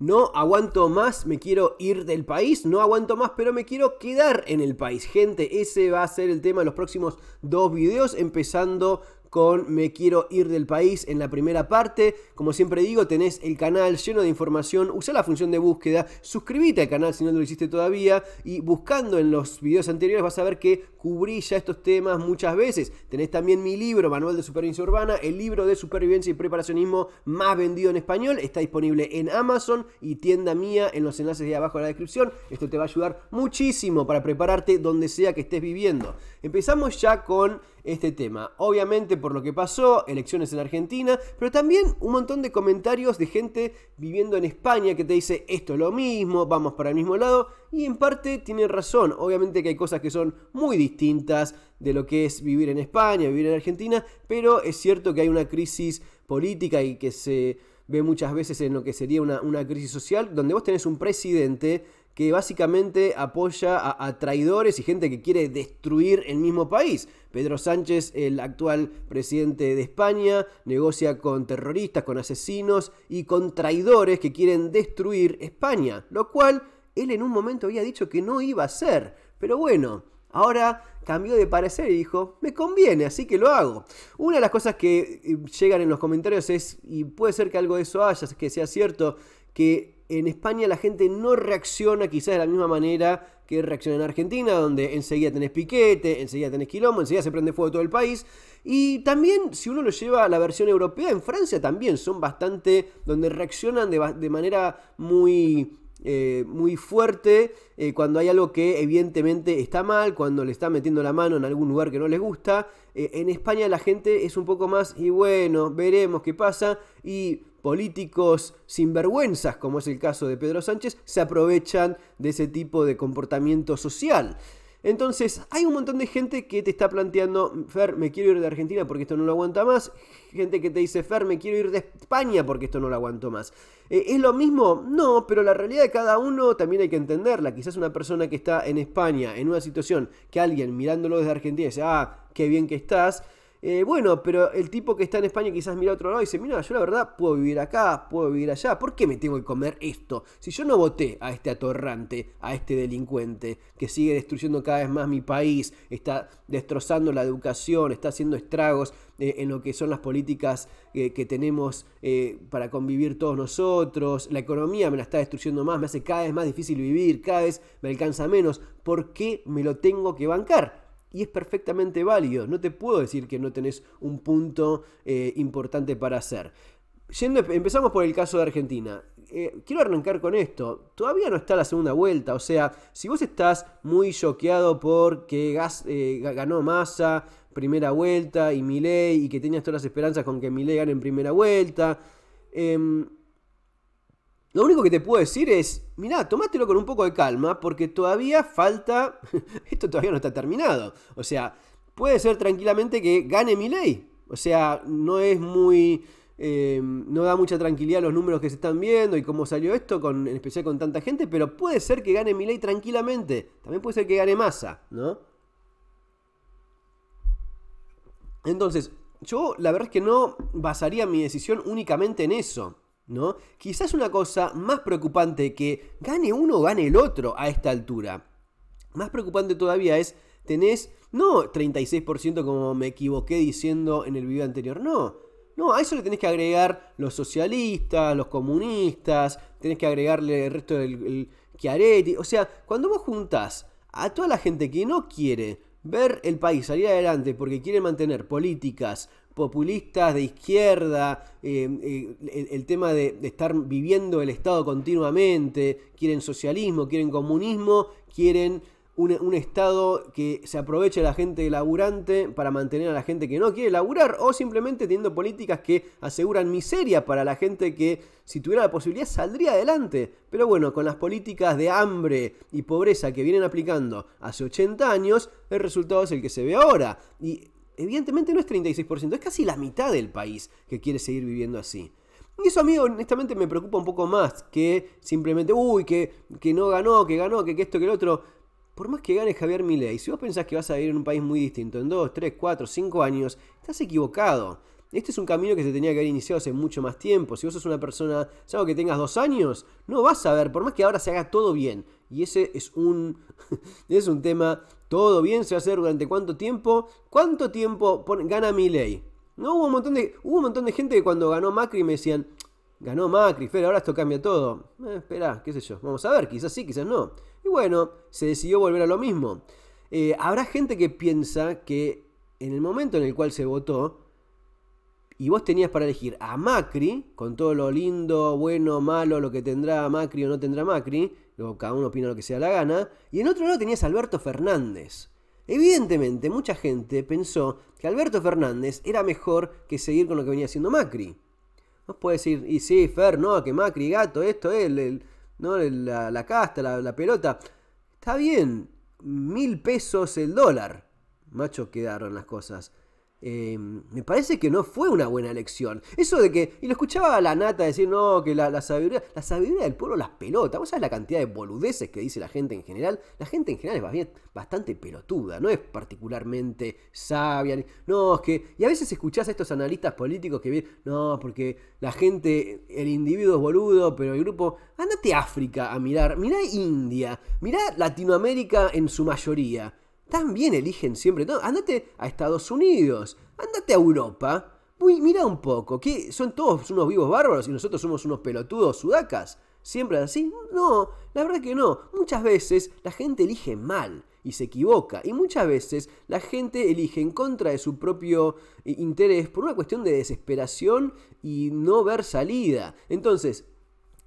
no aguanto más, me quiero ir del país, no aguanto más, pero me quiero quedar en el país. Gente, ese va a ser el tema de los próximos dos videos, empezando con Me quiero ir del país en la primera parte. Como siempre digo, tenés el canal lleno de información. Usa la función de búsqueda. Suscríbete al canal si no lo hiciste todavía. Y buscando en los videos anteriores vas a ver que cubrí ya estos temas muchas veces. Tenés también mi libro, Manual de Supervivencia Urbana, el libro de supervivencia y preparacionismo más vendido en español. Está disponible en Amazon y tienda mía en los enlaces de abajo en la descripción. Esto te va a ayudar muchísimo para prepararte donde sea que estés viviendo. Empezamos ya con este tema. Obviamente por lo que pasó, elecciones en Argentina, pero también un montón de comentarios de gente viviendo en España que te dice esto es lo mismo, vamos para el mismo lado, y en parte tienen razón. Obviamente que hay cosas que son muy distintas de lo que es vivir en España, vivir en Argentina, pero es cierto que hay una crisis política y que se ve muchas veces en lo que sería una, una crisis social, donde vos tenés un presidente que básicamente apoya a, traidores y gente que quiere destruir el mismo país. Pedro Sánchez, el actual presidente de España, negocia con terroristas, con asesinos y con traidores que quieren destruir España, lo cual él en un momento había dicho que no iba a ser, Pero bueno, Ahora cambió de parecer y dijo, me conviene, así que lo hago. Una de las cosas que eh, llegan en los comentarios es, y puede ser que algo de eso haya, que sea cierto, que en España la gente no reacciona quizás de la misma manera que reacciona en Argentina, donde enseguida tenés piquete, enseguida tenés quilombo, enseguida se prende fuego todo el país. Y también, si uno lo lleva a la versión europea, en Francia también son bastante, donde reaccionan de, manera muy eh, muy fuerte eh, cuando hay algo que evidentemente está mal, cuando le está metiendo la mano en algún lugar que no les gusta. Eh, en España la gente es un poco más y bueno, veremos qué pasa y políticos sinvergüenzas, como es el caso de Pedro Sánchez, se aprovechan de ese tipo de comportamiento social. Entonces, hay un montón de gente que te está planteando, Fer, me quiero ir de Argentina porque esto no lo aguanta más. Gente que te dice, Fer, me quiero ir de España porque esto no lo aguanto más. Eh, ¿Es lo mismo? No, pero la realidad de cada uno también hay que entenderla. Quizás una persona que está en España, en una situación que alguien mirándolo desde Argentina dice, ah, qué bien que estás eh, bueno, pero el tipo que está en España quizás mira otro lado y dice, mira, yo la verdad puedo vivir acá, puedo vivir allá, ¿por qué me tengo que comer esto? Si yo no voté a este atorrante, a este delincuente, que sigue destruyendo cada vez más mi país, está destrozando la educación, está haciendo estragos eh, en lo que son las políticas eh, que tenemos para convivir todos nosotros, la economía me la está destruyendo más, me hace cada vez más difícil vivir, cada vez me alcanza menos, ¿por qué me lo tengo que bancar? y es perfectamente válido. No te puedo decir que no tenés un punto eh, importante para hacer. empezamos por el caso de Argentina. Eh, quiero arrancar con esto. Todavía no está la segunda vuelta. O sea, si vos estás muy choqueado porque Gas, eh, ganó Massa primera vuelta y Milei y que tenías todas las esperanzas con que Milei gane en primera vuelta. Em, lo único que te puedo decir es, mirá, tomátelo con un poco de calma porque todavía falta, esto todavía no está terminado. O sea, puede ser tranquilamente que gane mi ley. O sea, no es muy... Em, no da mucha tranquilidad los números que se están viendo y cómo salió esto, con, en especial con tanta gente, pero puede ser que gane mi ley tranquilamente. También puede ser que gane masa, ¿no? Entonces, yo la verdad es que no basaría mi decisión únicamente en eso. Quizás una cosa más preocupante que gane uno o gane el otro a esta altura. Más preocupante todavía es tenés, no 36% como me equivoqué diciendo en el video anterior, no. No, a eso le tenés que agregar los socialistas, los comunistas, tenés que agregarle el resto del Chiaretti. O sea, cuando vos juntás a toda la gente que no quiere ver el país salir adelante porque quiere mantener políticas populistas de izquierda, eh, eh, el, tema de, estar viviendo el Estado continuamente, quieren socialismo, quieren comunismo, quieren un, Estado que se aproveche a la gente laburante para mantener a la gente que no quiere laburar, o simplemente teniendo políticas que aseguran miseria para la gente que si tuviera la posibilidad saldría adelante. Pero bueno, con las políticas de hambre y pobreza que vienen aplicando hace 80 años, el resultado es el que se ve ahora. Y evidentemente no es 36%, es casi la mitad del país que quiere seguir viviendo así. Y eso amigo, honestamente me preocupa un poco más que simplemente, uy, que, que no ganó, que ganó, que, esto, que el otro. Por más que gane Javier Milei, si vos pensás que vas a vivir en un país muy distinto en 2, 3, 4, 5 años, estás equivocado. Este es un camino que se tenía que haber iniciado hace mucho más tiempo. Si vos sos una persona, salvo que tengas dos años, no vas a ver, por más que ahora se haga todo bien, y ese es un, es un tema, todo bien, se va a hacer durante cuánto tiempo, cuánto tiempo gana mi ley. No hubo un, montón de, un montón de gente que cuando ganó Macri me decían, ganó Macri, pero ahora esto cambia todo. Eh, espera, qué sé yo, vamos a ver, quizás sí, quizás no. Y bueno, se decidió volver a lo mismo. Eh, habrá gente que piensa que en el momento en el cual se votó, y vos tenías para elegir a Macri, con todo lo lindo, bueno, malo, lo que tendrá Macri o no tendrá Macri, luego cada uno opina lo que sea la gana, y en otro lado tenías a Alberto Fernández. Evidentemente, mucha gente pensó que Alberto Fernández era mejor que seguir con lo que venía haciendo Macri. Nos puede decir, y sí, Fer, no, que Macri, gato, esto, es el, no, la, casta, la, la, pelota. Está bien, mil pesos el dólar. Macho quedaron las cosas. Em, me parece que no fue una buena elección. Eso de que, y lo escuchaba a la nata decir, no, que la, sabiduría, la sabiduría del pueblo las pelotas. Vos sabés la cantidad de boludeces que dice la gente en general. La gente en general es bastante pelotuda, no es particularmente sabia. No, es que, y a veces escuchás a estos analistas políticos que vienen, no, porque la gente, el individuo es boludo, pero el grupo, andate a África a mirar, mirá India, mirá Latinoamérica en su mayoría también eligen siempre Andate a Estados Unidos, andate a Europa. mira un poco, que son todos unos vivos bárbaros y nosotros somos unos pelotudos sudacas. ¿Siempre así? No, la verdad que no. Muchas veces la gente elige mal y se equivoca. Y muchas veces la gente elige en contra de su propio eh, interés por una cuestión de desesperación y no ver salida. Entonces,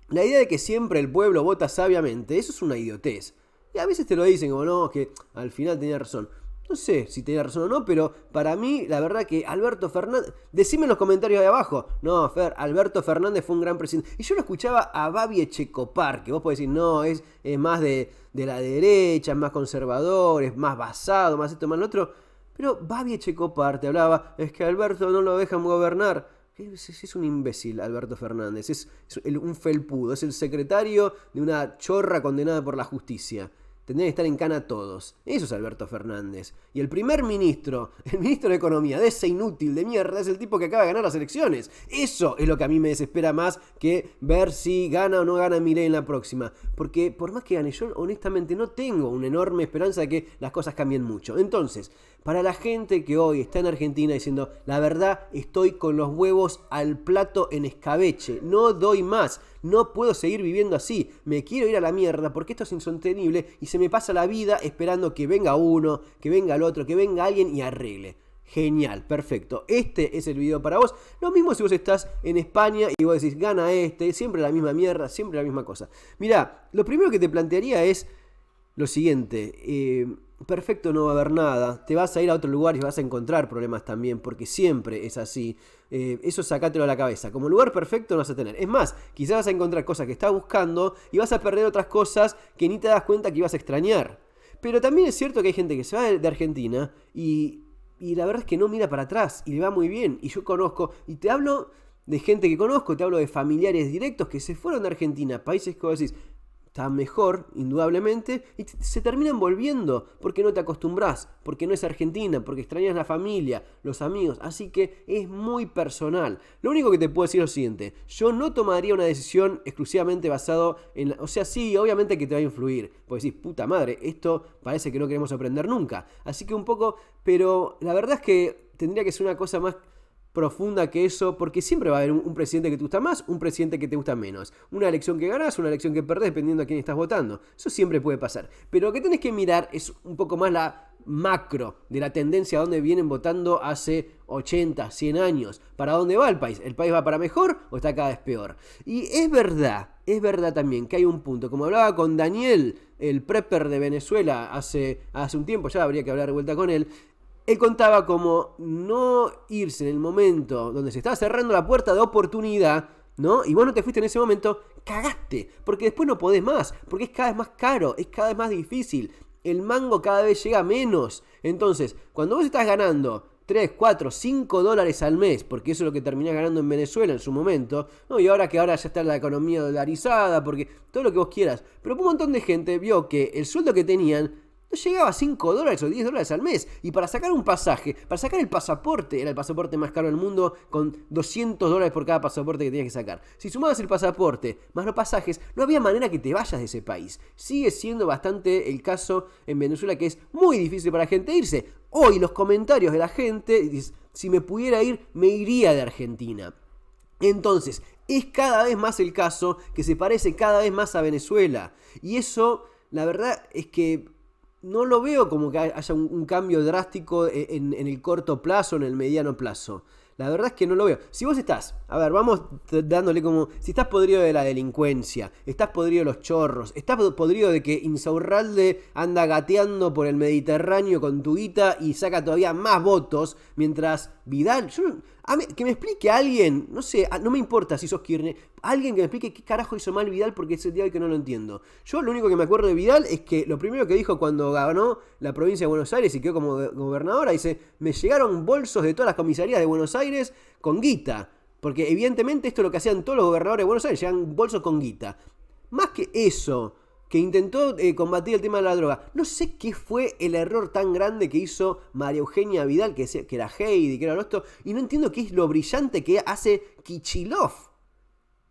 la idea de que siempre el pueblo vota sabiamente, eso es una idiotez. Y a veces te lo dicen como, no, que al final tenía razón. No sé si tenía razón o no, pero para mí, la verdad que Alberto Fernández. Decime en los comentarios de abajo. No, Fer, Alberto Fernández fue un gran presidente. Y yo lo escuchaba a Babi Echecopar, que vos podés decir, no, es, más de, la derecha, es más conservador, es más basado, más esto, más lo otro. Pero Babi Echecopar te hablaba, es que Alberto no lo dejan gobernar. Es, un imbécil Alberto Fernández, es, un felpudo, es el secretario de una chorra condenada por la justicia. Tendrían que estar en cana todos. Eso es Alberto Fernández. Y el primer ministro, el ministro de Economía, de ese inútil de mierda, es el tipo que acaba de ganar las elecciones. Eso es lo que a mí me desespera más que ver si gana o no gana Milei en la próxima. Porque por más que gane, yo honestamente no tengo una enorme esperanza de que las cosas cambien mucho. Entonces, para la gente que hoy está en Argentina diciendo, la verdad, estoy con los huevos al plato en escabeche, no doy más, no puedo seguir viviendo así, me quiero ir a la mierda porque esto es insostenible y se me pasa la vida esperando que venga uno, que venga el otro, que venga alguien y arregle. Genial, perfecto. Este es el video para vos. Lo mismo si vos estás en España y vos decís, gana este, siempre la misma mierda, siempre la misma cosa. Mirá, lo primero que te plantearía es lo siguiente. Eh, perfecto no va a haber nada, te vas a ir a otro lugar y vas a encontrar problemas también, porque siempre es así. Eh, eso sacátelo a la cabeza. Como lugar perfecto no vas a tener. Es más, quizás vas a encontrar cosas que estás buscando y vas a perder otras cosas que ni te das cuenta que ibas a extrañar. Pero también es cierto que hay gente que se va de Argentina y, y la verdad es que no mira para atrás y le va muy bien. Y yo conozco, y te hablo de gente que conozco, te hablo de familiares directos que se fueron de Argentina, países que vos decís, está mejor, indudablemente, y se terminan volviendo porque no te acostumbras, porque no es Argentina, porque extrañas la familia, los amigos, así que es muy personal. Lo único que te puedo decir es lo siguiente, yo no tomaría una decisión exclusivamente basado en, o sea, sí, obviamente que te va a influir, porque decís, puta madre, esto parece que no queremos aprender nunca, así que un poco, pero la verdad es que tendría que ser una cosa más profunda que eso, porque siempre va a haber un, presidente que te gusta más, un presidente que te gusta menos, una elección que ganás, una elección que perdés, dependiendo a quién estás votando. Eso siempre puede pasar. Pero lo que tenés que mirar es un poco más la macro de la tendencia a donde vienen votando hace 80, 100 años. ¿Para dónde va el país? ¿El país va para mejor o está cada vez peor? Y es verdad, es verdad también que hay un punto, como hablaba con Daniel, el prepper de Venezuela hace, hace un tiempo, ya habría que hablar de vuelta con él, él contaba como no irse en el momento donde se estaba cerrando la puerta de oportunidad, ¿no? Y vos no te fuiste en ese momento, cagaste, porque después no podés más, porque es cada vez más caro, es cada vez más difícil, el mango cada vez llega menos. Entonces, cuando vos estás ganando 3, 4, 5 dólares al mes, porque eso es lo que terminás ganando en Venezuela en su momento, ¿no? y ahora que ahora ya está la economía dolarizada, porque todo lo que vos quieras, pero un montón de gente vio que el sueldo que tenían llegaba a 5 dólares o 10 dólares al mes. Y para sacar un pasaje, para sacar el pasaporte, era el pasaporte más caro del mundo, con 200 dólares por cada pasaporte que tenías que sacar. Si sumabas el pasaporte más los pasajes, no había manera que te vayas de ese país. Sigue siendo bastante el caso en Venezuela que es muy difícil para la gente irse. Hoy los comentarios de la gente, si me pudiera ir, me iría de Argentina. Entonces, es cada vez más el caso que se parece cada vez más a Venezuela. Y eso, la verdad es que no lo veo como que haya un, cambio drástico eh, en, el corto plazo, en el mediano plazo. La verdad es que no lo veo. Si vos estás, a ver, vamos dándole como, si estás podrido de la delincuencia, estás podrido de los chorros, estás podrido de que Insaurralde anda gateando por el Mediterráneo con tu guita y saca todavía más votos, mientras Vidal, que me explique alguien, no sé, no me importa si sos Kirchner, alguien que me explique qué carajo hizo mal Vidal porque es el día que no lo entiendo. Yo lo único que me acuerdo de Vidal es que lo primero que dijo cuando ganó la provincia de Buenos Aires y quedó como gobernadora, dice, me llegaron bolsos de todas las comisarías de Buenos Aires con guita. Porque evidentemente esto es lo que hacían todos los gobernadores de Buenos Aires, llegan bolsos con guita. Más que eso, que intentó eh, combatir el tema de la droga. No sé qué fue el error tan grande que hizo María Eugenia Vidal, que, era Heidi, que era esto, y no entiendo qué es lo brillante que hace Kichilov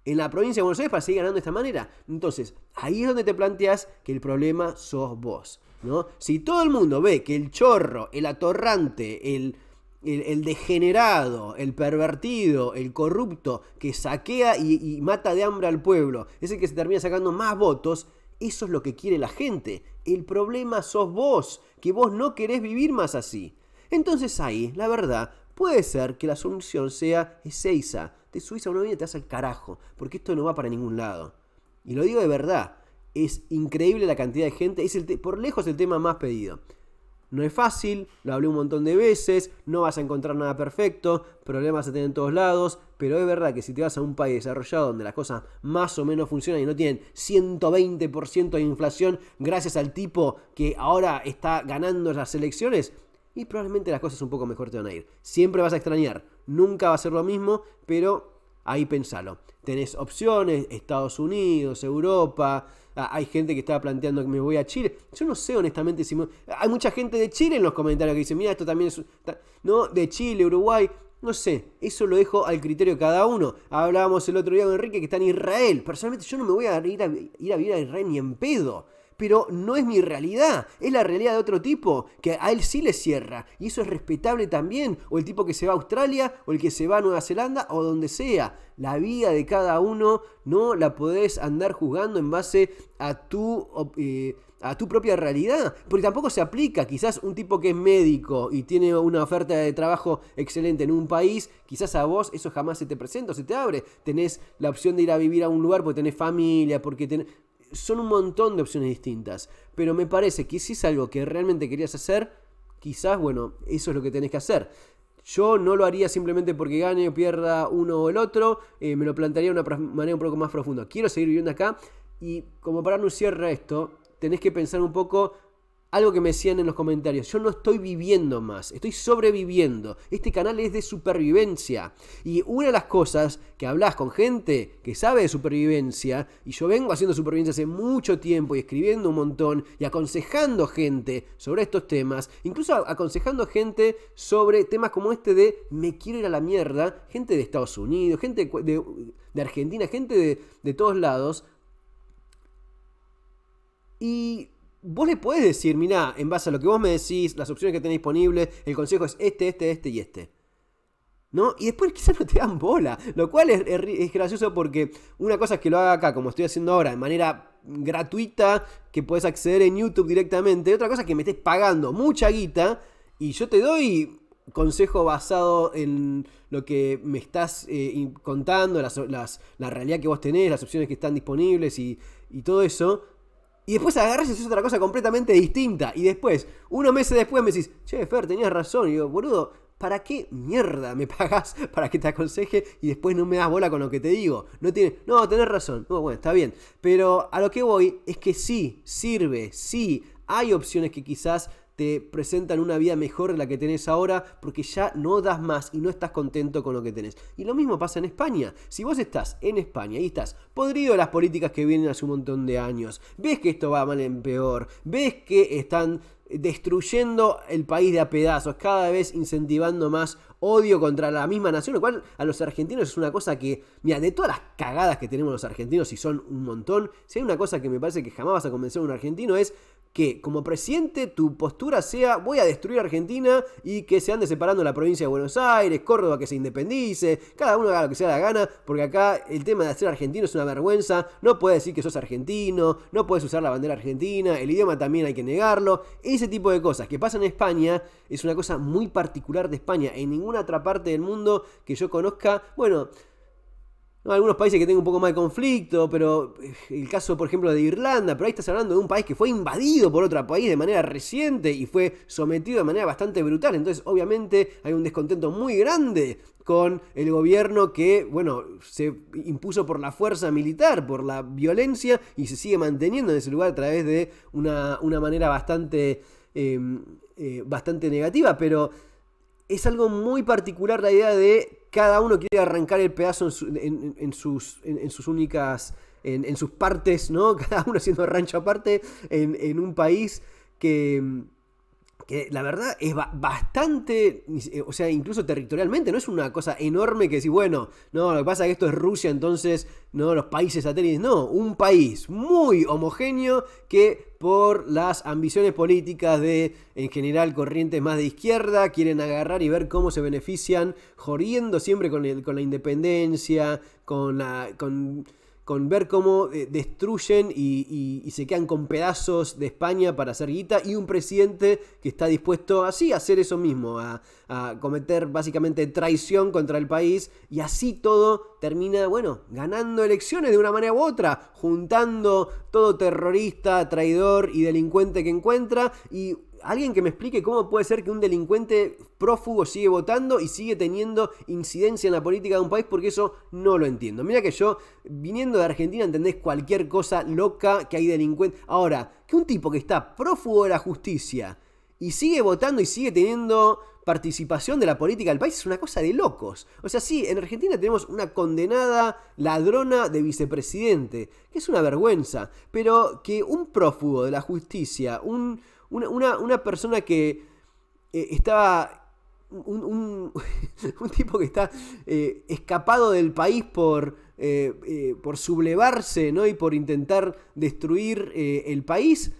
en la provincia de Buenos Aires para seguir ganando de esta manera. Entonces, ahí es donde te planteas que el problema sos vos. ¿no? Si todo el mundo ve que el chorro, el atorrante, el, el, degenerado, el pervertido, el corrupto que saquea y, y mata de hambre al pueblo es el que se termina sacando más votos, eso es lo que quiere la gente. El problema sos vos, que vos no querés vivir más así. Entonces ahí, la verdad, puede ser que la solución sea Ezeiza. Te subís a una vida y te hace el carajo, porque esto no va para ningún lado. Y lo digo de verdad, es increíble la cantidad de gente, es el por lejos el tema más pedido. No es fácil, lo hablé un montón de veces, no vas a encontrar nada perfecto, problemas se tienen en todos lados, pero es verdad que si te vas a un país desarrollado donde las cosas más o menos funcionan y no tienen 120% de inflación gracias al tipo que ahora está ganando las elecciones, y probablemente las cosas un poco mejor te van a ir. Siempre vas a extrañar, nunca va a ser lo mismo, pero ahí pensalo. Tenés opciones, Estados Unidos, Europa, Ah, hay gente que estaba planteando que me voy a Chile. Yo no sé honestamente si... Hay mucha gente de Chile en los comentarios que dice, mira, esto también es... No, de Chile, Uruguay. No sé, eso lo dejo al criterio de cada uno. Hablábamos el otro día con Enrique que está en Israel. Personalmente yo no me voy a ir a, ir a vivir a Israel ni en pedo pero no es mi realidad, es la realidad de otro tipo, que a él sí le cierra, y eso es respetable también, o el tipo que se va a Australia, o el que se va a Nueva Zelanda, o donde sea. La vida de cada uno no la podés andar jugando en base a tu... Eh, a tu propia realidad, porque tampoco se aplica. Quizás un tipo que es médico y tiene una oferta de trabajo excelente en un país, quizás a vos eso jamás se te presenta, o se te abre. Tenés la opción de ir a vivir a un lugar porque tenés familia, porque tenés son un montón de opciones distintas. Pero me parece que si es algo que realmente querías hacer, quizás, bueno, eso es lo que tenés que hacer. Yo no lo haría simplemente porque gane o pierda uno o el otro, eh, me lo plantearía de una manera un poco más profunda. Quiero seguir viviendo acá y como para anunciar esto, tenés que pensar un poco algo que me decían en los comentarios, yo no estoy viviendo más, estoy sobreviviendo. Este canal es de supervivencia. Y una de las cosas que hablas con gente que sabe de supervivencia, y yo vengo haciendo supervivencia hace mucho tiempo y escribiendo un montón y aconsejando gente sobre estos temas, incluso aconsejando gente sobre temas como este de me quiero ir a la mierda, gente de Estados Unidos, gente de, Argentina, gente de, de todos lados. Y vos le podés decir, mirá, en base a lo que vos me decís, las opciones que tenés disponibles, el consejo es este, este, este y este. ¿No? Y después quizás no te dan bola, lo cual es, gracioso porque una cosa es que lo haga acá, como estoy haciendo ahora, de manera gratuita, que puedes acceder en YouTube directamente, otra cosa es que me estés pagando mucha guita y yo te doy consejo basado en lo que me estás eh, contando, las, la realidad que vos tenés, las opciones que están disponibles y, y todo eso, y después agarras y haces otra cosa completamente distinta. Y después, unos meses después, me decís, che, Fer, tenías razón. Y digo, boludo, ¿para qué mierda me pagas para que te aconseje y después no me das bola con lo que te digo? No tiene, no, tenés razón. bueno, está bien. Pero a lo que voy es que sí, sirve, sí, hay opciones que quizás presentan una vida mejor de la que tenés ahora porque ya no das más y no estás contento con lo que tenés. Y lo mismo pasa en España. Si vos estás en España y estás podrido de las políticas que vienen hace un montón de años, ves que esto va mal en peor, ves que están destruyendo el país de a pedazos, cada vez incentivando más odio contra la misma nación, lo cual a los argentinos es una cosa que, mira, de todas las cagadas que tenemos los argentinos, y son un montón, si hay una cosa que me parece que jamás vas a convencer a un argentino es, que como presidente tu postura sea voy a destruir Argentina y que se ande separando la provincia de Buenos Aires, Córdoba que se independice, cada uno haga lo que sea la gana, porque acá el tema de ser argentino es una vergüenza, no puedes decir que sos argentino, no puedes usar la bandera argentina, el idioma también hay que negarlo, ese tipo de cosas que pasa en España es una cosa muy particular de España, en ninguna otra parte del mundo que yo conozca, bueno, algunos países que tienen un poco más de conflicto, pero eh, el caso, por ejemplo, de Irlanda, pero ahí estás hablando de un país que fue invadido por otro país de manera reciente y fue sometido de manera bastante brutal. Entonces, obviamente, hay un descontento muy grande con el gobierno que, bueno, se impuso por la fuerza militar, por la violencia y se sigue manteniendo en ese lugar a través de una, manera bastante, em, eh, bastante negativa, pero es algo muy particular la idea de cada uno quiere arrancar el pedazo en, sus, en, sus únicas, en, sus partes, ¿no? Cada uno haciendo rancho aparte en, un país que, que la verdad es bastante, eh, o sea, incluso territorialmente, no es una cosa enorme que decir, bueno, no, lo que pasa es que esto es Rusia, entonces, no, los países satélites, no, un país muy homogéneo que por las ambiciones políticas de, en general, corrientes más de izquierda, quieren agarrar y ver cómo se benefician, jodiendo siempre con, con la independencia, con la... Con, con ver cómo eh, destruyen y, se quedan con pedazos de España para hacer guita, y un presidente que está dispuesto así a hacer eso mismo, a, cometer básicamente traición contra el país, y así todo termina, bueno, ganando elecciones de una manera u otra, juntando todo terrorista, traidor y delincuente que encuentra, y alguien que me explique cómo puede ser que un delincuente prófugo sigue votando y sigue teniendo incidencia en la política de un país, porque eso no lo entiendo. Mira que yo, viniendo de Argentina, entendés cualquier cosa loca que hay delincuente. Ahora, que un tipo que está prófugo de la justicia y sigue votando y sigue teniendo participación de la política del país es una cosa de locos. O sea, sí, en Argentina tenemos una condenada ladrona de vicepresidente, que es una vergüenza, pero que un prófugo de la justicia, un, una, una, una persona que eh, estaba... Un, tipo que está eh, escapado del país por, eh, por sublevarse ¿no? y por intentar destruir el país,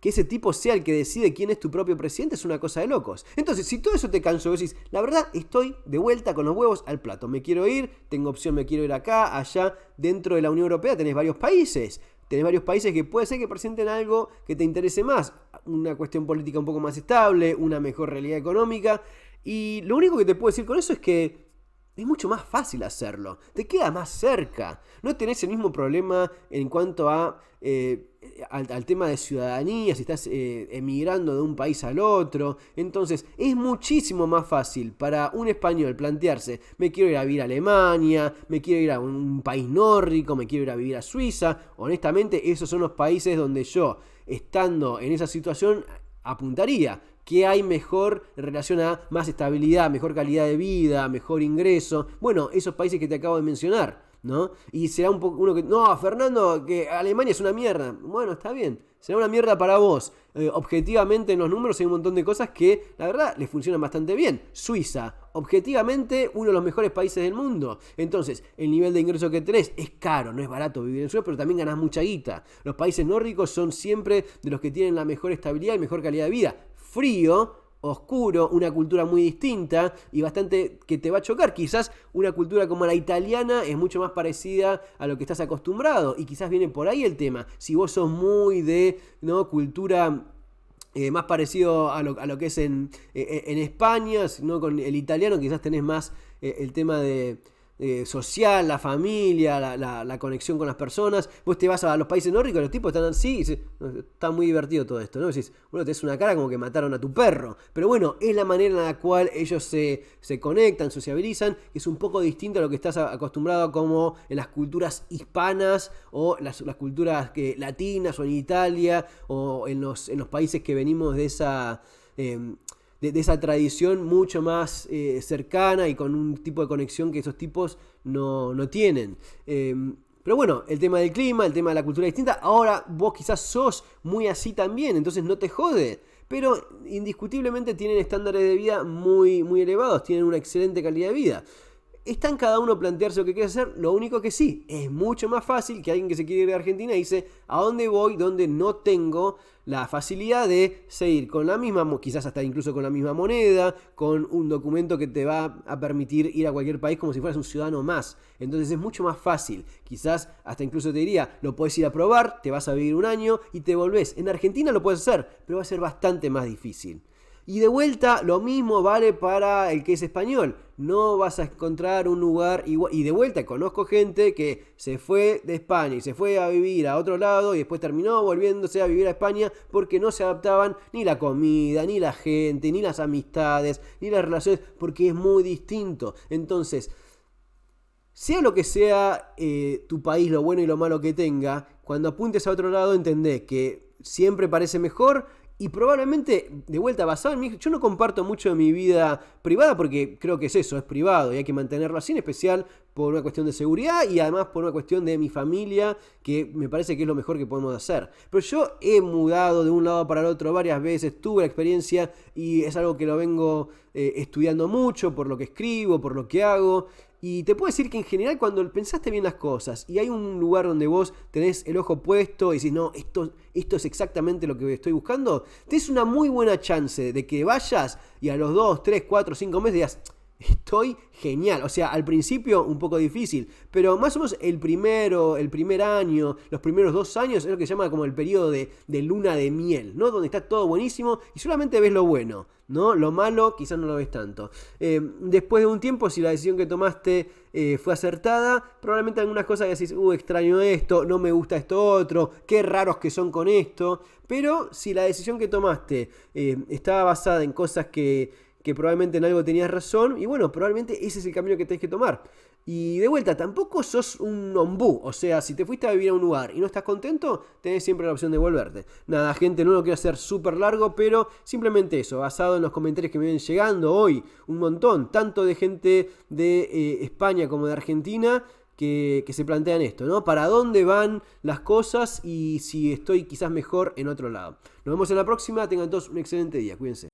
que ese tipo sea el que decide quién es tu propio presidente es una cosa de locos. Entonces, si todo eso te cansó, decís, la verdad, estoy de vuelta con los huevos al plato. Me quiero ir, tengo opción, me quiero ir acá, allá, dentro de la Unión Europea tenés varios países tenés varios países que puede ser que presenten algo que te interese más, una cuestión política un poco más estable, una mejor realidad económica. Y lo único que te puedo decir con eso es que es mucho más fácil hacerlo, te queda más cerca, no tenés el mismo problema en cuanto a, eh, al, tema de ciudadanía, si estás eh, emigrando de un país al otro, entonces es muchísimo más fácil para un español plantearse, me quiero ir a vivir a Alemania, me quiero ir a un país nórdico, me quiero ir a vivir a Suiza, honestamente esos son los países donde yo, estando en esa situación, apuntaría. ¿Qué hay mejor en relación a más estabilidad, mejor calidad de vida, mejor ingreso. Bueno, esos países que te acabo de mencionar, ¿no? Y será un poco uno que, no, Fernando, que Alemania es una mierda. Bueno, está bien, será una mierda para vos. Eh, objetivamente en los números hay un montón de cosas que, la verdad, les funcionan bastante bien. Suiza, objetivamente uno de los mejores países del mundo. Entonces, el nivel de ingreso que tenés es caro, no es barato vivir en Suiza, pero también ganás mucha guita. Los países nórdicos son siempre de los que tienen la mejor estabilidad y mejor calidad de vida frío, oscuro, una cultura muy distinta y bastante que te va a chocar. Quizás una cultura como la italiana es mucho más parecida a lo que estás acostumbrado y quizás viene por ahí el tema. Si vos sos muy de ¿no? cultura eh, más parecido a lo, que es en, e, e, España, ¿no? con el italiano quizás tenés más eh, el tema de eh, social, la familia, la, conexión con las personas. Vos te vas a los países nórdicos, los tipos están así, está muy divertido todo esto, ¿no? Decís, bueno, te es una cara como que mataron a tu perro. Pero bueno, es la manera en la cual ellos se, conectan, sociabilizan, que es un poco distinto a lo que estás acostumbrado como en las culturas hispanas o las, culturas que, latinas o en Italia o en los, en los países que venimos de esa... Em, de, esa tradición mucho más eh, cercana y con un tipo de conexión que esos tipos no, tienen. Em, pero bueno, el tema del clima, el tema de la cultura distinta, ahora vos quizás sos muy así también, entonces no te jode. Pero indiscutiblemente tienen estándares de vida muy, muy elevados, tienen una excelente calidad de vida está en cada uno plantearse lo que quiere hacer. Lo único que sí, es mucho más fácil que alguien que se quiere ir a Argentina y dice a dónde voy, donde no tengo la facilidad de seguir con la misma, quizás hasta incluso con la misma moneda, con un documento que te va a permitir ir a cualquier país como si fueras un ciudadano más. Entonces es mucho más fácil. Quizás hasta incluso te diría, lo puedes ir a probar, te vas a vivir un año y te volvés. En Argentina lo puedes hacer, pero va a ser bastante más difícil. Y de vuelta, lo mismo vale para el que es español. No vas a encontrar un lugar igual. Y de vuelta, conozco gente que se fue de España y se fue a vivir a otro lado y después terminó volviéndose a vivir a España porque no se adaptaban ni la comida, ni la gente, ni las amistades, ni las relaciones, porque es muy distinto. Entonces, sea lo que sea eh, tu país, lo bueno y lo malo que tenga, cuando apuntes a otro lado, entendés que siempre parece mejor y probablemente, de vuelta, basado en yo no comparto mucho de mi vida privada porque creo que es eso, es privado y hay que mantenerlo así, en especial por una cuestión de seguridad y además por una cuestión de mi familia, que me parece que es lo mejor que podemos hacer. Pero yo he mudado de un lado para el otro varias veces, tuve la experiencia y es algo que lo vengo eh, estudiando mucho por lo que escribo, por lo que hago. Y te puedo decir que en general cuando pensaste bien las cosas y hay un lugar donde vos tenés el ojo puesto y decís, no, esto, esto es exactamente lo que estoy buscando, tenés una muy buena chance de que vayas y a los 2, 3, 4, 5 meses digas, estoy genial. O sea, al principio un poco difícil, pero más o menos el primero, el primer año, los primeros dos años es lo que se llama como el periodo de, luna de miel, ¿no? Donde está todo buenísimo y solamente ves lo bueno, ¿no? Lo malo quizás no lo ves tanto. Eh, después de un tiempo, si la decisión que tomaste eh, fue acertada, probablemente algunas cosas que decís, uh, extraño esto, no me gusta esto otro, qué raros que son con esto, pero si la decisión que tomaste eh, estaba basada en cosas que que probablemente en algo tenías razón, y bueno, probablemente ese es el camino que tenés que tomar. Y de vuelta, tampoco sos un ombú, o sea, si te fuiste a vivir a un lugar y no estás contento, tenés siempre la opción de volverte. Nada, gente, no lo quiero hacer súper largo, pero simplemente eso, basado en los comentarios que me vienen llegando hoy, un montón, tanto de gente de eh, España como de Argentina, que, que, se plantean esto, ¿no? ¿Para dónde van las cosas y si estoy quizás mejor en otro lado? Nos vemos en la próxima, tengan todos un excelente día, cuídense.